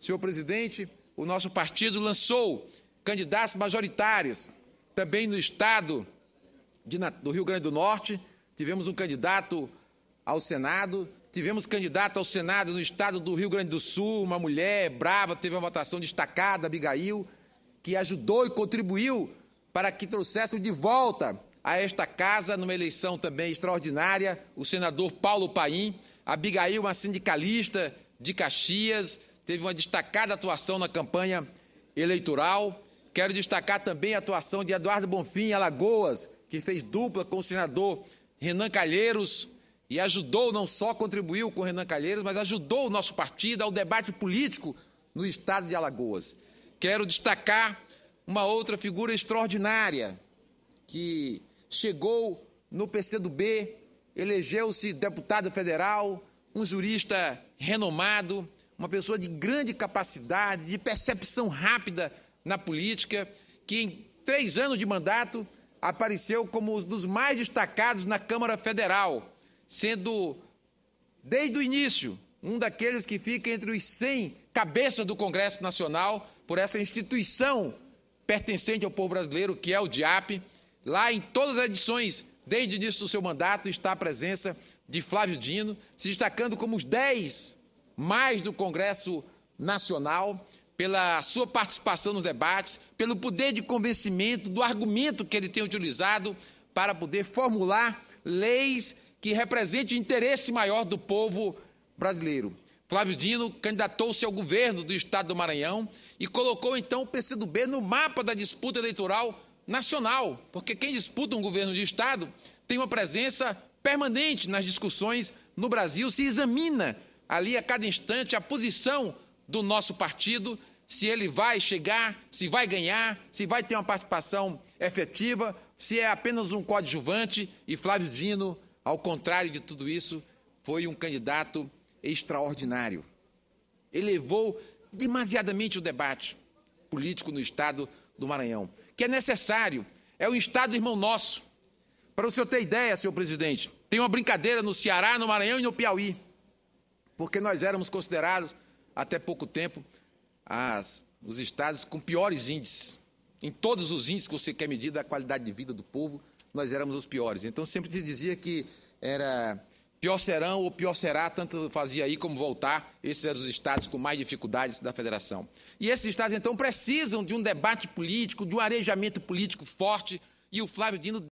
Senhor presidente, o nosso partido lançou candidatas majoritárias também no estado de, do Rio Grande do Norte. Tivemos um candidato ao Senado, tivemos candidato ao Senado no estado do Rio Grande do Sul, uma mulher brava, teve uma votação destacada, Abigail, que ajudou e contribuiu para que trouxesse de volta a esta casa, numa eleição também extraordinária, o senador Paulo Paim. Abigail, uma sindicalista de Caxias, teve uma destacada atuação na campanha eleitoral. Quero destacar também a atuação de Eduardo Bonfim, Alagoas, que fez dupla com o senador Renan Calheiros e ajudou, não só contribuiu com o Renan Calheiros, mas ajudou o nosso partido ao debate político no estado de Alagoas. Quero destacar uma outra figura extraordinária que chegou no PCdoB, elegeu-se deputado federal, um jurista renomado, uma pessoa de grande capacidade, de percepção rápida na política, que em três anos de mandato apareceu como um dos mais destacados na Câmara Federal, sendo, desde o início, um daqueles que fica entre os 100 cabeças do Congresso Nacional por essa instituição pertencente ao povo brasileiro, que é o DIAP. Lá em todas as edições, desde o início do seu mandato, está a presença de Flávio Dino, se destacando como os 10 mais do Congresso Nacional, pela sua participação nos debates, pelo poder de convencimento do argumento que ele tem utilizado para poder formular leis que representem o interesse maior do povo brasileiro. Flávio Dino candidatou-se ao governo do estado do Maranhão e colocou então o PCdoB no mapa da disputa eleitoral nacional, porque quem disputa um governo de estado tem uma presença permanente nas discussões no Brasil, se examina ali a cada instante a posição do nosso partido, se ele vai chegar, se vai ganhar, se vai ter uma participação efetiva, se é apenas um coadjuvante. E Flávio Dino, ao contrário de tudo isso, foi um candidato extraordinário. Elevou demasiadamente o debate político no estado do Maranhão, que é necessário, é o estado irmão nosso. Para o senhor ter ideia, senhor presidente, tem uma brincadeira no Ceará, no Maranhão e no Piauí, porque nós éramos considerados, até pouco tempo, as, os estados com piores índices. Em todos os índices que você quer medir da qualidade de vida do povo, nós éramos os piores. Então sempre se dizia que era pior serão ou pior será, tanto fazia aí como voltar, esses eram os estados com mais dificuldades da federação. E esses estados, então, precisam de um debate político, de um arejamento político forte, e o Flávio Dino